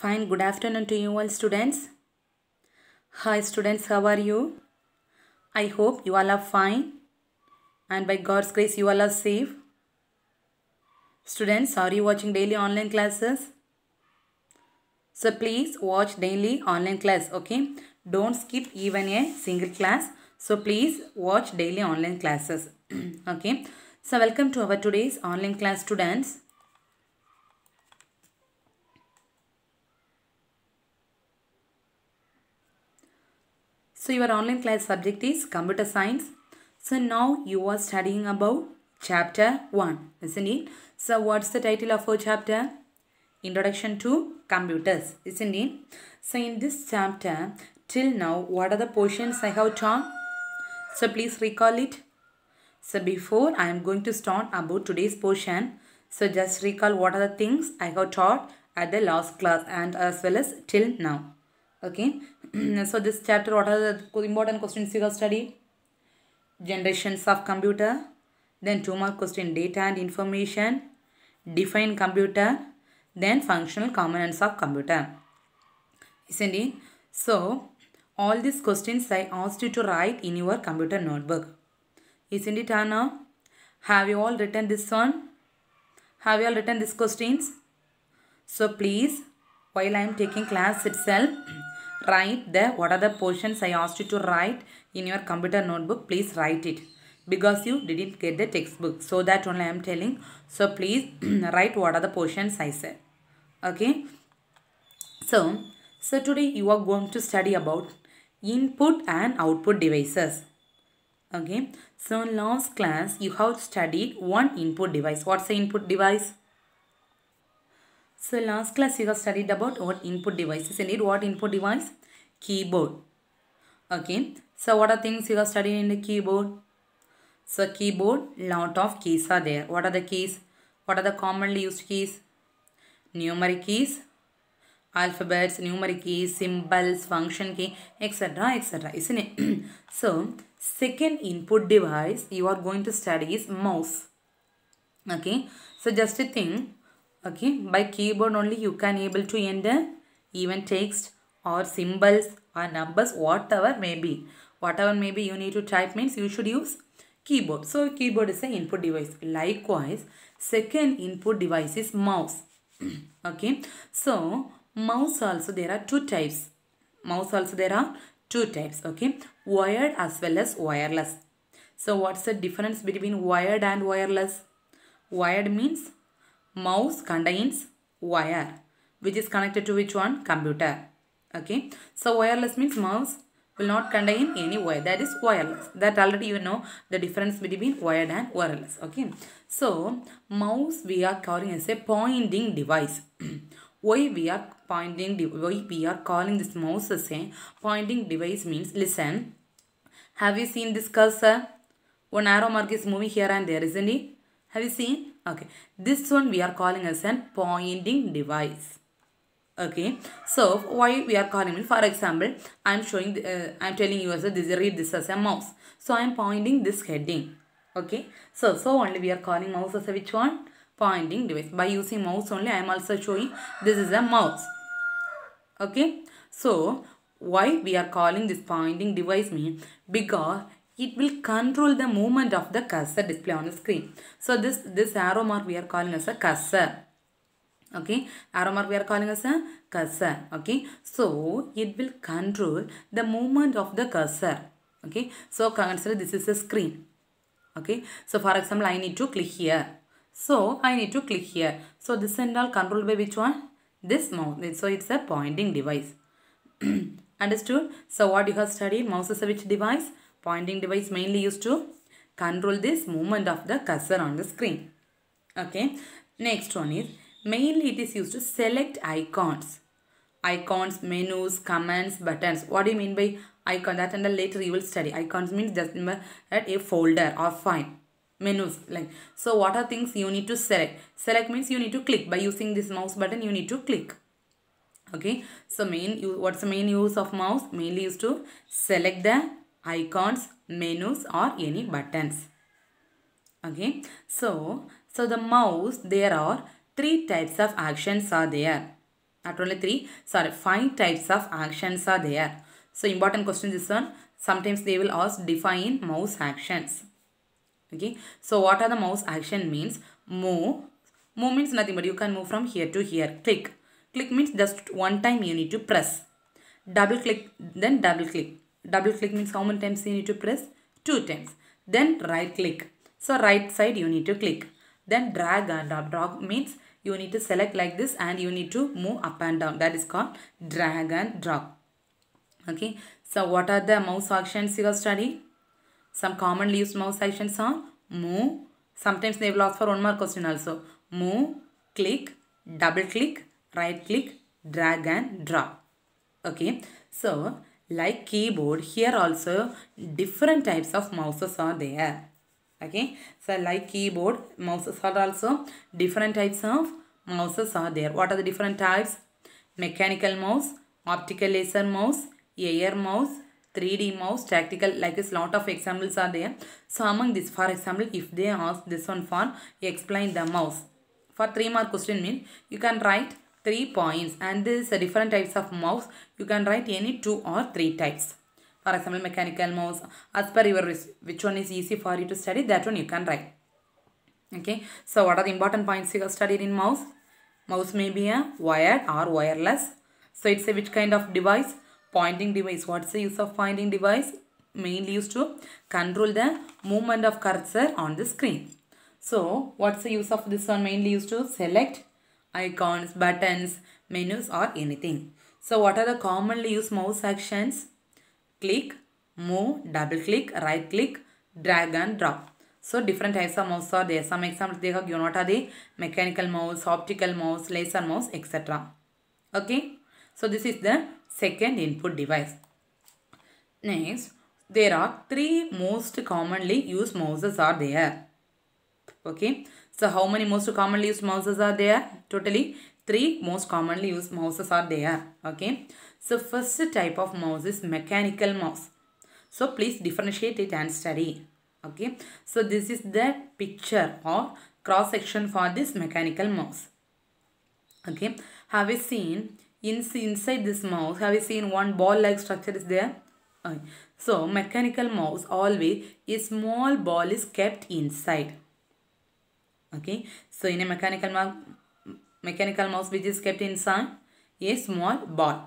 Fine, good afternoon to you all students. Hi students, how are you? I hope you all are fine and by God's grace you all are safe. Students, are you watching daily online classes? So please watch daily online class, okay? Don't skip even a single class. So please watch daily online classes, okay? So welcome to our today's online class students. So your online class subject is computer science. So now you are studying about chapter 1, isn't it? So what's the title of our chapter? Introduction to Computers, isn't it? So in this chapter, till now, what are the portions I have taught? So please recall it. So before I am going to start about today's portion, so just recall what are the things I have taught at the last class and as well as till now. Okay, so this chapter what are the important questions you will study generations of computer then two more question data and information define computer then functional components of computer isn't it so all these questions i asked you to write in your computer notebook isn't it anna have you all written this one have you all written these questions so please while i am taking class itself write the what are the portions I asked you to write in your computer notebook please write it because you didn't get the textbook so that only I am telling so please write what are the portions I said okay so so today you are going to study about input and output devices okay so in last class you have studied one input device what's the input device so last class you have studied about what input devices and it what input device? Keyboard. Okay. So what are things you have studied in the keyboard? So keyboard lot of keys are there. What are the keys? What are the commonly used keys? Numeric keys, alphabets, numeric keys, symbols, function key etc etc isn't it? so second input device you are going to study is mouse. Okay. So just a thing okay by keyboard only you can able to enter even text or symbols or numbers whatever may be whatever may be you need to type means you should use keyboard so keyboard is an input device likewise second input device is mouse okay so mouse also there are two types mouse also there are two types okay wired as well as wireless so what's the difference between wired and wireless wired means mouse contains wire which is connected to which one? Computer. Okay. So wireless means mouse will not contain any wire. That is wireless. That already you know the difference between wired and wireless. Okay. So mouse we are calling as a pointing device. why we are pointing why we are calling this mouse as a pointing device means listen. Have you seen this cursor? One arrow mark is moving here and there, isn't it? Have you seen? Okay, this one we are calling as an pointing device. Okay, so why we are calling it? For example, I am showing, uh, I am telling you as a, this, read this as a mouse. So I am pointing this heading. Okay, so, so only we are calling mouse as a which one? Pointing device. By using mouse only, I am also showing this is a mouse. Okay, so why we are calling this pointing device mean? Because it will control the movement of the cursor display on the screen. So this, this arrow mark we are calling as a cursor. Okay, arrow mark we are calling as a cursor. Okay, so it will control the movement of the cursor. Okay, so consider this is a screen. Okay, so for example, I need to click here. So I need to click here. So this and all controlled by which one? This mouse. So it's a pointing device. Understood? So what you have studied? Mouse is a which device? Pointing device mainly used to control this movement of the cursor on the screen. Okay. Next one is mainly it is used to select icons. Icons, menus, commands, buttons. What do you mean by icon? That and later you will study. Icons means just remember that a folder or file menus like so what are things you need to select select means you need to click by using this mouse button you need to click okay so main what's the main use of mouse mainly used to select the icons, menus or any buttons. Okay. So, so the mouse there are three types of actions are there. Not only three, sorry, five types of actions are there. So important question is one. Sometimes they will ask define mouse actions. Okay. So what are the mouse action means? Move. Move means nothing but you can move from here to here. Click. Click means just one time you need to press. Double click then double click double click means how many times you need to press? Two times. Then right click. So right side you need to click. Then drag and drop Drag means you need to select like this and you need to move up and down. That is called drag and drop. Okay. So what are the mouse actions you are studying? Some commonly used mouse actions are move. Sometimes they will ask for one more question also. Move, click, double click, right click, drag and drop. Okay. So like keyboard here also different types of mouses are there okay so like keyboard mouses are also different types of mouses are there what are the different types mechanical mouse optical laser mouse air mouse 3d mouse tactical like this lot of examples are there so among this for example if they ask this one for explain the mouse for 3 mark question mean you can write three points and this is different types of mouse you can write any two or three types for example mechanical mouse as per your which one is easy for you to study that one you can write okay so what are the important points you have studied in mouse mouse may be a wired or wireless so it's a which kind of device pointing device what's the use of pointing device mainly used to control the movement of cursor on the screen so what's the use of this one mainly used to select icons, buttons, menus or anything. So what are the commonly used mouse actions? Click, move, double click, right click, drag and drop. So different types of mouse are there. Some examples they have given what are Mechanical mouse, optical mouse, laser mouse, etc. Okay. So this is the second input device. Next, there are three most commonly used mouses are there. Okay. So how many most commonly used mouses are there? Totally three most commonly used mouses are there. Okay. So first type of mouse is mechanical mouse. So please differentiate it and study. Okay. So this is the picture or cross section for this mechanical mouse. Okay. Have you seen in, inside this mouse have you seen one ball like structure is there? Okay. So mechanical mouse always a small ball is kept inside okay so in a mechanical mechanical mouse which is kept inside a small ball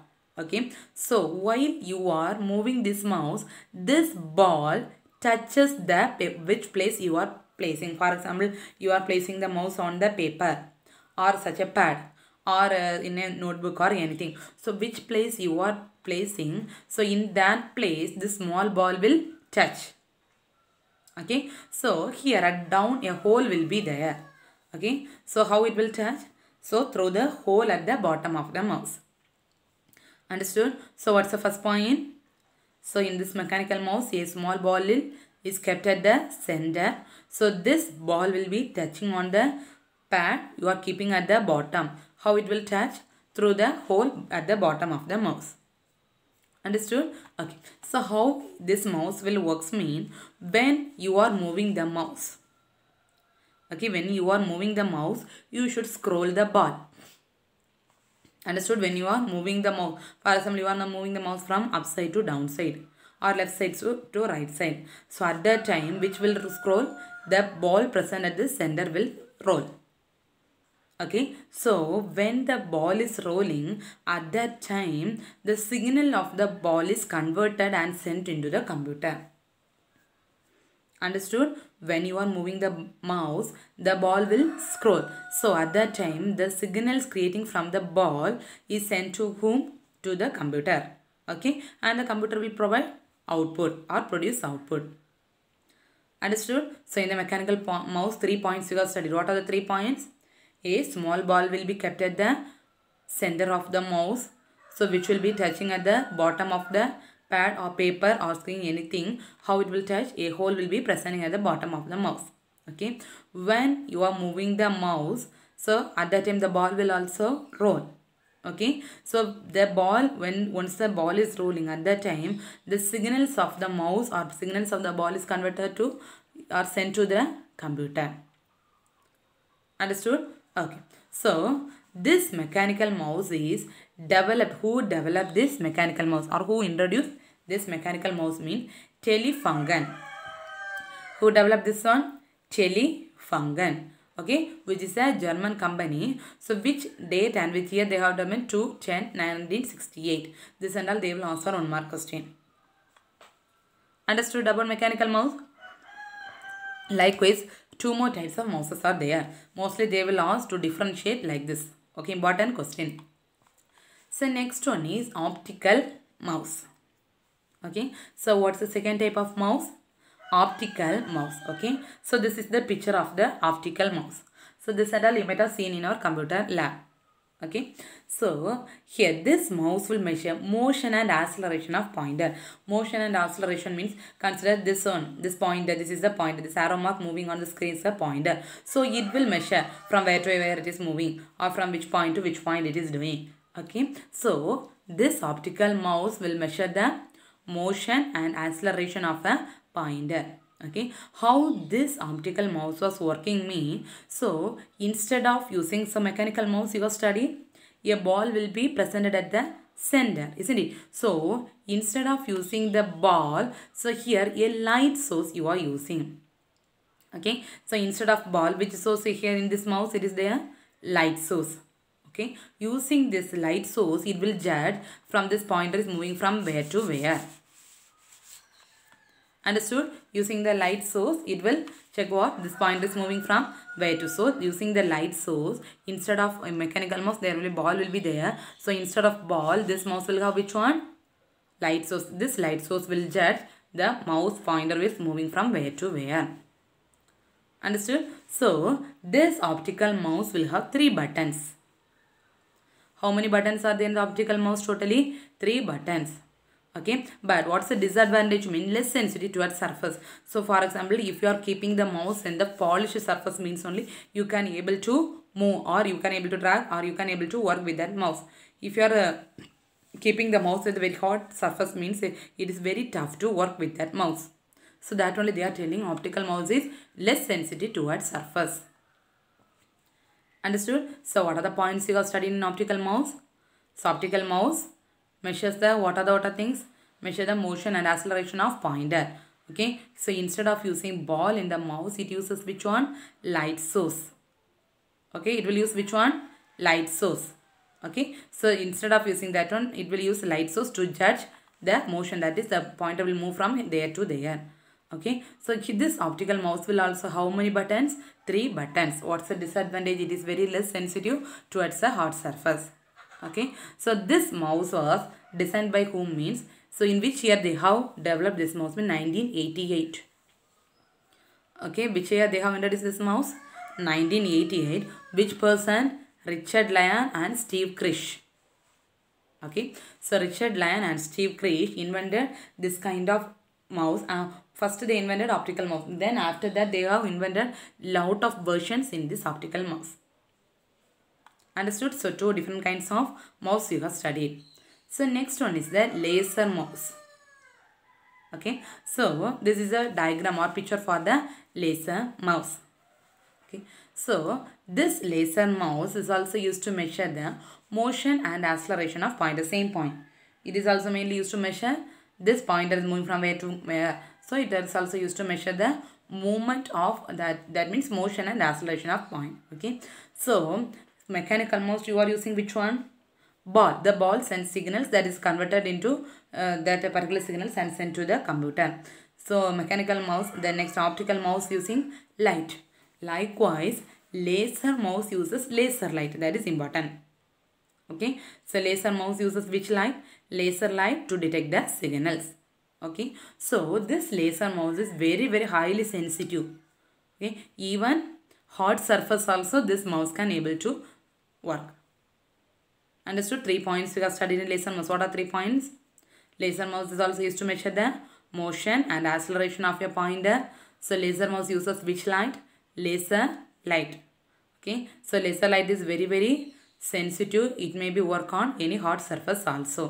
okay so while you are moving this mouse this ball touches the which place you are placing for example you are placing the mouse on the paper or such a pad or uh, in a notebook or anything so which place you are placing so in that place the small ball will touch okay so here a down a hole will be there okay so how it will touch so through the hole at the bottom of the mouse. Understood? So what's the first point? So in this mechanical mouse, a small ball is kept at the center. So this ball will be touching on the pad you are keeping at the bottom. How it will touch? Through the hole at the bottom of the mouse. Understood? Okay. So how this mouse will works mean when you are moving the mouse okay when you are moving the mouse you should scroll the bar understood when you are moving the mouse for example you are moving the mouse from upside to downside or left side to, to right side so at that time which will scroll the ball present at the center will roll okay so when the ball is rolling at that time the signal of the ball is converted and sent into the computer understood when you are moving the mouse the ball will scroll so at that time the signals creating from the ball is sent to whom to the computer okay and the computer will provide output or produce output understood so in the mechanical mouse three points you have studied what are the three points a small ball will be kept at the center of the mouse so which will be touching at the bottom of the pad or paper or screen anything how it will touch a hole will be present at the bottom of the mouse okay when you are moving the mouse so at that time the ball will also roll okay so the ball when once the ball is rolling at that time the signals of the mouse or signals of the ball is converted to or sent to the computer understood okay so this mechanical mouse is developed who developed this mechanical mouse or who introduced this mechanical mouse means Telefungan. Who developed this one? Telefungan. Okay, which is a German company. So which date and which year they have done 2, 10, 1968. This and all they will answer on mark question. Understood about mechanical mouse? Likewise, two more types of mouses are there. Mostly they will ask to differentiate like this. Okay, important question. So next one is optical mouse okay so what's the second type of mouse optical mouse okay so this is the picture of the optical mouse so this is a limit of seen in our computer lab okay so here this mouse will measure motion and acceleration of pointer motion and acceleration means consider this one this pointer this is the pointer this arrow mark moving on the screen is a pointer so it will measure from where to where it is moving or from which point to which point it is doing okay so this optical mouse will measure the motion and acceleration of a pointer okay how this optical mouse was working me. so instead of using some mechanical mouse you are study a ball will be presented at the center isn't it so instead of using the ball so here a light source you are using okay so instead of ball which source here in this mouse it is there light source okay using this light source it will judge from this pointer is moving from where to where understood using the light source it will check what this pointer is moving from where to so using the light source instead of a mechanical mouse there will be ball will be there so instead of ball this mouse will have which one light source this light source will judge the mouse pointer is moving from where to where understood so this optical mouse will have three buttons how many buttons are there in the optical mouse? Totally 3 buttons. Okay, but what's the disadvantage? Mean less sensitive towards surface. So, for example, if you are keeping the mouse in the polished surface means only you can able to move or you can able to drag or you can able to work with that mouse. If you are uh, keeping the mouse at the very hot surface means uh, it is very tough to work with that mouse. So that only they are telling optical mouse is less sensitive towards surface. Understood? So what are the points you have studied in optical mouse? So optical mouse measures the what are the what are things? Measure the motion and acceleration of pointer. Okay. So instead of using ball in the mouse, it uses which one? Light source. Okay. It will use which one? Light source. Okay. So instead of using that one, it will use light source to judge the motion. That is the pointer will move from there to there okay so this optical mouse will also how many buttons three buttons what's the disadvantage it is very less sensitive towards the hard surface okay so this mouse was designed by whom means so in which year they have developed this mouse in 1988 okay which year they have introduced this mouse 1988 which person richard lyon and steve krish okay so richard lyon and steve krish invented this kind of mouse uh, First they invented optical mouse. Then after that they have invented lot of versions in this optical mouse. Understood? So two different kinds of mouse you have studied. So next one is the laser mouse. Okay. So this is a diagram or picture for the laser mouse. Okay. So this laser mouse is also used to measure the motion and acceleration of pointer. Same point. It is also mainly used to measure this pointer is moving from where to where so it is also used to measure the movement of that that means motion and acceleration of point. Okay. So mechanical mouse you are using which one? Ball. The ball sends signals that is converted into uh, that particular signals and sent to the computer. So mechanical mouse. The next optical mouse using light. Likewise laser mouse uses laser light that is important okay so laser mouse uses which light laser light to detect the signals okay so this laser mouse is very very highly sensitive okay even hot surface also this mouse can able to work understood three points we have studied in laser mouse what are three points laser mouse is also used to measure the motion and acceleration of a pointer so laser mouse uses which light laser light okay so laser light is very very sensitive it may be work on any hot surface also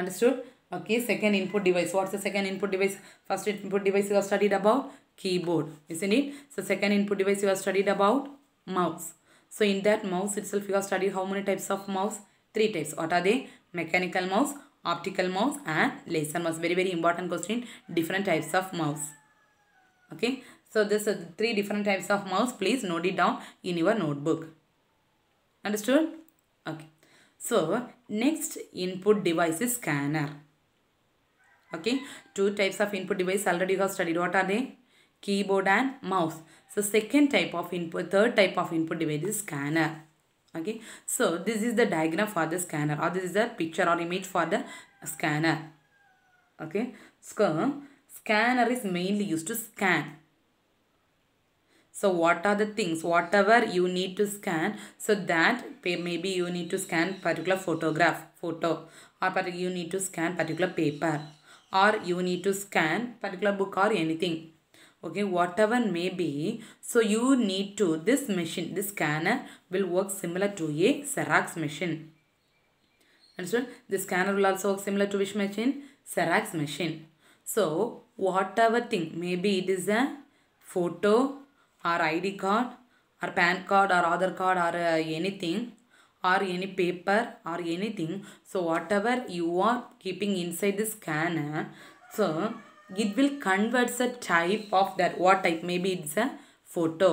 understood okay second input device what's the second input device first input device you have studied about keyboard isn't it so second input device you have studied about mouse so in that mouse itself you have studied how many types of mouse three types what are they mechanical mouse optical mouse and laser mouse very very important question different types of mouse okay so this is three different types of mouse please note it down in your notebook understood okay so next input device is scanner okay two types of input device already you have studied what are they keyboard and mouse so second type of input third type of input device is scanner okay so this is the diagram for the scanner or this is the picture or image for the scanner okay so scanner is mainly used to scan so what are the things whatever you need to scan so that maybe you need to scan particular photograph photo or you need to scan particular paper or you need to scan particular book or anything okay whatever may be so you need to this machine this scanner will work similar to a xerox machine understand the scanner will also work similar to which machine xerox machine so whatever thing maybe it is a photo or id card or pan card or other card or uh, anything or any paper or anything so whatever you are keeping inside the scanner so it will convert the type of that what type maybe it's a photo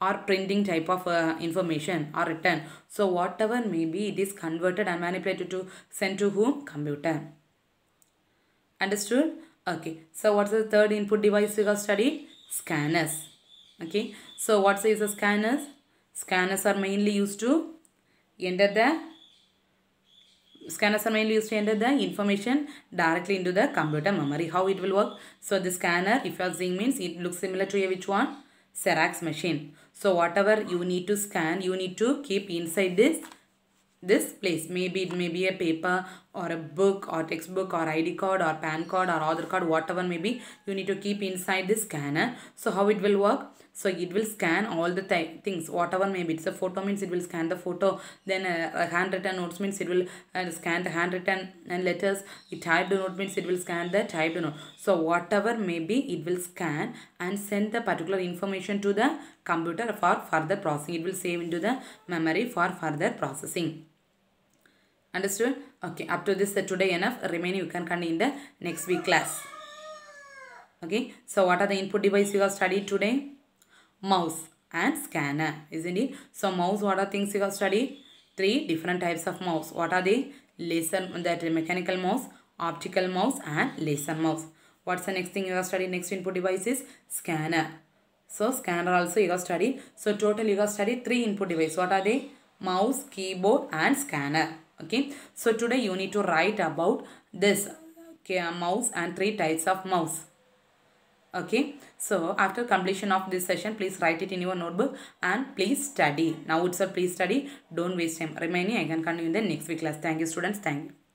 or printing type of uh, information or written so whatever maybe it is converted and manipulated to send to whom computer understood okay so what's the third input device we will study scanners okay so what is a scanners scanners are mainly used to enter the scanner, mainly used to enter the information directly into the computer memory. How it will work? So the scanner, if you are seeing means it looks similar to a which one? Xerox machine. So whatever you need to scan, you need to keep inside this this place. Maybe it may be a paper or a book or textbook or ID card or PAN card or other card, whatever may be. You need to keep inside this scanner. So how it will work? so it will scan all the th things whatever maybe it's a photo means it will scan the photo then uh, handwritten notes means it will uh, scan the handwritten and uh, letters it typed note means it will scan the typed note so whatever maybe it will scan and send the particular information to the computer for further processing it will save into the memory for further processing understood okay up to this uh, today enough remaining you can continue in the next week class okay so what are the input device we have studied today mouse and scanner isn't it so mouse what are things you have studied three different types of mouse what are they laser that mechanical mouse optical mouse and laser mouse what's the next thing you have studied next input device is scanner so scanner also you have studied so total you have studied three input devices. what are they mouse keyboard and scanner okay so today you need to write about this okay, mouse and three types of mouse okay so after completion of this session please write it in your notebook and please study now itself please study don't waste time remaining i can continue in the next week class thank you students thank you